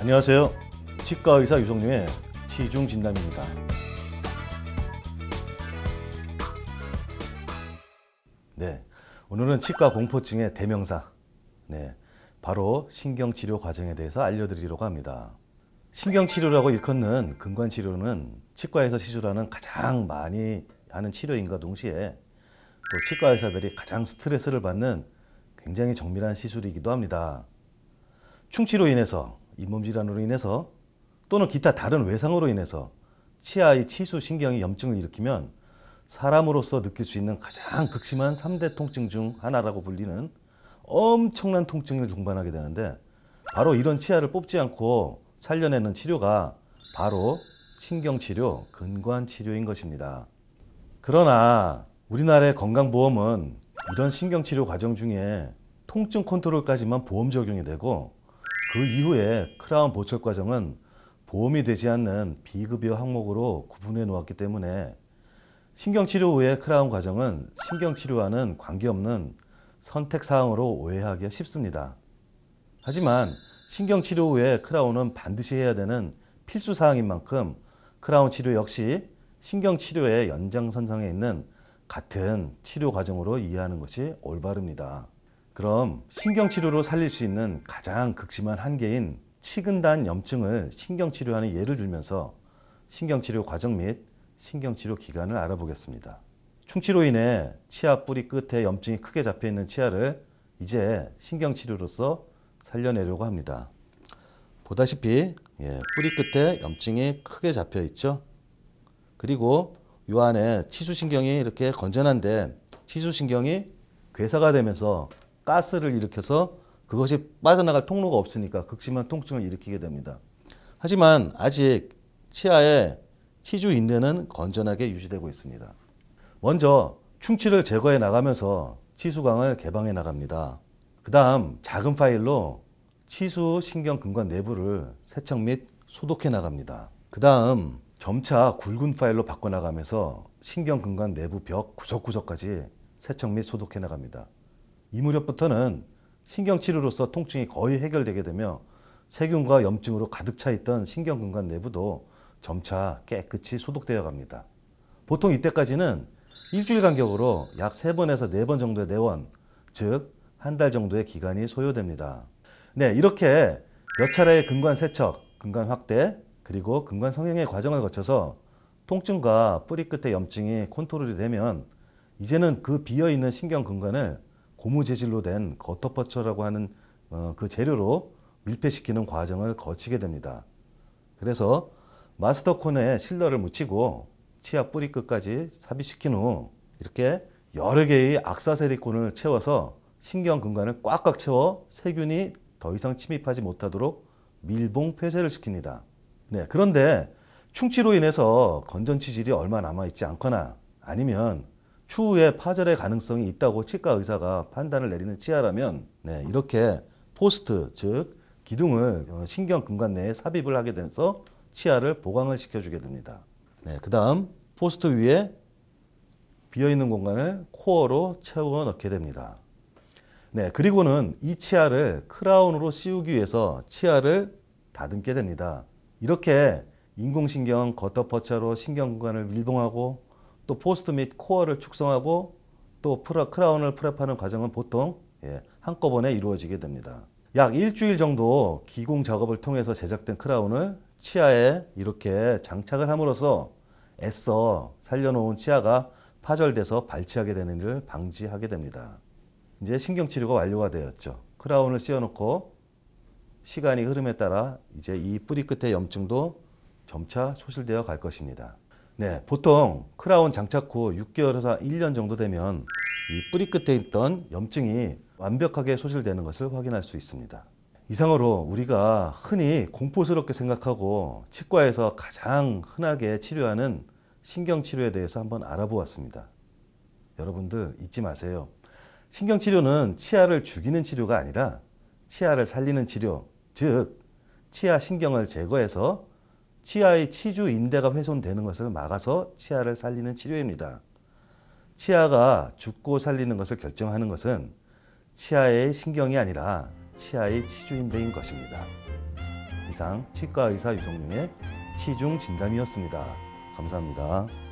안녕하세요. 치과 의사 유성룡의 치중 진단입니다. 네, 오늘은 치과 공포증의 대명사, 네, 바로 신경치료 과정에 대해서 알려드리려고 합니다. 신경치료라고 일컫는 근관치료는 치과에서 시술하는 가장 많이 하는 치료인과 동시에 또 치과 의사들이 가장 스트레스를 받는 굉장히 정밀한 시술이기도 합니다. 충치로 인해서 잇몸 질환으로 인해서 또는 기타 다른 외상으로 인해서 치아의 치수 신경이 염증을 일으키면 사람으로서 느낄 수 있는 가장 극심한 3대 통증 중 하나라고 불리는 엄청난 통증을 동반하게 되는데 바로 이런 치아를 뽑지 않고 살려내는 치료가 바로 신경치료, 근관치료인 것입니다. 그러나 우리나라의 건강보험은 이런 신경치료 과정 중에 통증 컨트롤까지만 보험 적용이 되고 그 이후에 크라운 보철 과정은 보험이 되지 않는 비급여 항목으로 구분해 놓았기 때문에 신경치료 후의 크라운 과정은 신경치료와는 관계없는 선택사항으로 오해하기가 쉽습니다. 하지만 신경치료 후에 크라운은 반드시 해야 되는 필수사항인 만큼 크라운 치료 역시 신경치료의 연장선상에 있는 같은 치료 과정으로 이해하는 것이 올바릅니다. 그럼 신경치료로 살릴 수 있는 가장 극심한 한계인 치근단 염증을 신경치료하는 예를 들면서 신경치료 과정 및 신경치료 기간을 알아보겠습니다. 충치로 인해 치아 뿌리 끝에 염증이 크게 잡혀있는 치아를 이제 신경치료로서 살려내려고 합니다. 보다시피 예, 뿌리 끝에 염증이 크게 잡혀 있죠. 그리고 요 안에 치수신경이 이렇게 건전한데 치수신경이 괴사가 되면서 가스를 일으켜서 그것이 빠져나갈 통로가 없으니까 극심한 통증을 일으키게 됩니다. 하지만 아직 치아의 치주 인대는 건전하게 유지되고 있습니다. 먼저 충치를 제거해 나가면서 치수강을 개방해 나갑니다. 그 다음 작은 파일로 치수 신경 근관 내부를 세척 및 소독해 나갑니다. 그 다음 점차 굵은 파일로 바꿔나가면서 신경 근관 내부 벽 구석구석까지 세척 및 소독해 나갑니다. 이 무렵부터는 신경치료로서 통증이 거의 해결되게 되며 세균과 염증으로 가득 차 있던 신경근관 내부도 점차 깨끗이 소독되어 갑니다. 보통 이때까지는 일주일 간격으로 약 3번에서 4번 정도의 내원, 즉 한 달 정도의 기간이 소요됩니다. 네, 이렇게 몇 차례의 근관 세척, 근관 확대, 그리고 근관 성형의 과정을 거쳐서 통증과 뿌리 끝의 염증이 콘트롤이 되면 이제는 그 비어있는 신경 근관을 고무 재질로 된 거터퍼처라고 하는 어, 그 재료로 밀폐시키는 과정을 거치게 됩니다. 그래서 마스터콘에 실러를 묻히고 치아 뿌리 끝까지 삽입시킨 후 이렇게 여러 개의 악사세리콘을 채워서 신경 근간을 꽉꽉 채워 세균이 더 이상 침입하지 못하도록 밀봉 폐쇄를 시킵니다. 네, 그런데 충치로 인해서 건전 치질이 얼마 남아 있지 않거나 아니면 추후에 파절의 가능성이 있다고 치과 의사가 판단을 내리는 치아라면 네, 이렇게 포스트 즉 기둥을 어, 신경 근관 내에 삽입을 하게 돼서 치아를 보강을 시켜주게 됩니다. 네, 그 다음 포스트 위에 비어있는 공간을 코어로 채워 넣게 됩니다. 네, 그리고는 이 치아를 크라운으로 씌우기 위해서 치아를 다듬게 됩니다. 이렇게 인공신경 겉덮어차로 신경관을 밀봉하고 또 포스트 및 코어를 축성하고 또 프라, 크라운을 프랩하는 과정은 보통 예, 한꺼번에 이루어지게 됩니다. 약 일주일 정도 기공 작업을 통해서 제작된 크라운을 치아에 이렇게 장착을 함으로써 애써 살려놓은 치아가 파절돼서 발치하게 되는 일을 방지하게 됩니다. 이제 신경치료가 완료가 되었죠. 크라운을 씌워놓고 시간이 흐름에 따라 이제 이 뿌리 끝의 염증도 점차 소실되어 갈 것입니다. 네, 보통 크라운 장착 후 6개월에서 1년 정도 되면 이 뿌리 끝에 있던 염증이 완벽하게 소실되는 것을 확인할 수 있습니다. 이상으로 우리가 흔히 공포스럽게 생각하고 치과에서 가장 흔하게 치료하는 신경치료에 대해서 한번 알아보았습니다. 여러분들 잊지 마세요. 신경치료는 치아를 죽이는 치료가 아니라 치아를 살리는 치료, 즉 치아 신경을 제거해서 치아의 치주 인대가 훼손되는 것을 막아서 치아를 살리는 치료입니다. 치아가 죽고 살리는 것을 결정하는 것은 치아의 신경이 아니라 치아의 치주 인대인 것입니다. 이상 치과 의사 유성룡의 치중 진단이었습니다. 감사합니다.